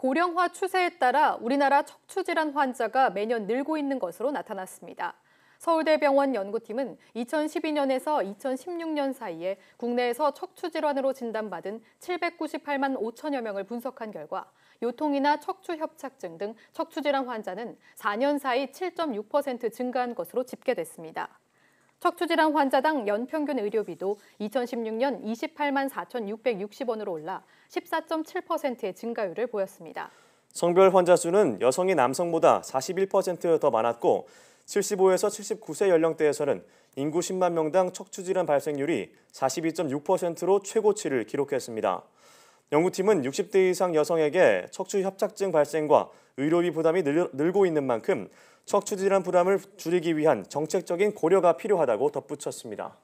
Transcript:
고령화 추세에 따라 우리나라 척추질환 환자가 매년 늘고 있는 것으로 나타났습니다. 서울대병원 연구팀은 2012년에서 2016년 사이에 국내에서 척추질환으로 진단받은 798만 5천여 명을 분석한 결과 요통이나 척추협착증 등 척추질환 환자는 4년 사이 7.6% 증가한 것으로 집계됐습니다. 척추질환 환자당 연평균 의료비도 2016년 28만 4,660원으로 올라 14.7%의 증가율을 보였습니다. 성별 환자 수는 여성이 남성보다 41%더 많았고 75에서 79세 연령대에서는 인구 10만 명당 척추질환 발생률이 42.6%로 최고치를 기록했습니다. 연구팀은 60대 이상 여성에게 척추 협착증 발생과 의료비 부담이 늘, 고 있는 만큼 척추 질환 부담을 줄이기 위한 정책적인 고려가 필요하다고 덧붙였습니다.